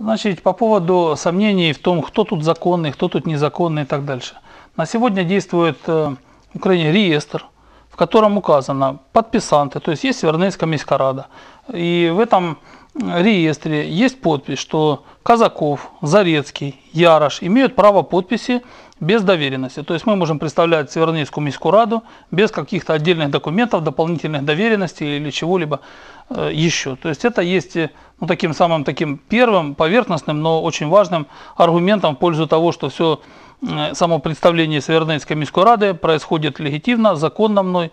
Значит, по поводу сомнений в том, кто тут законный, кто тут незаконный и так дальше. На сегодня действует э, в Украине реестр, в котором указано подписанты, то есть есть Вернейская Мискарада. И в этом реестре есть подпись, что Казаков, Зарецкий, Ярош имеют право подписи без доверенности. То есть мы можем представлять Севернейскую Миску Раду без каких-то отдельных документов, дополнительных доверенностей или чего-либо э, еще. То есть это есть э, ну, таким самым таким первым поверхностным, но очень важным аргументом в пользу того, что все э, само представление Севернейской Миску Рады происходит легитимно, законно мной,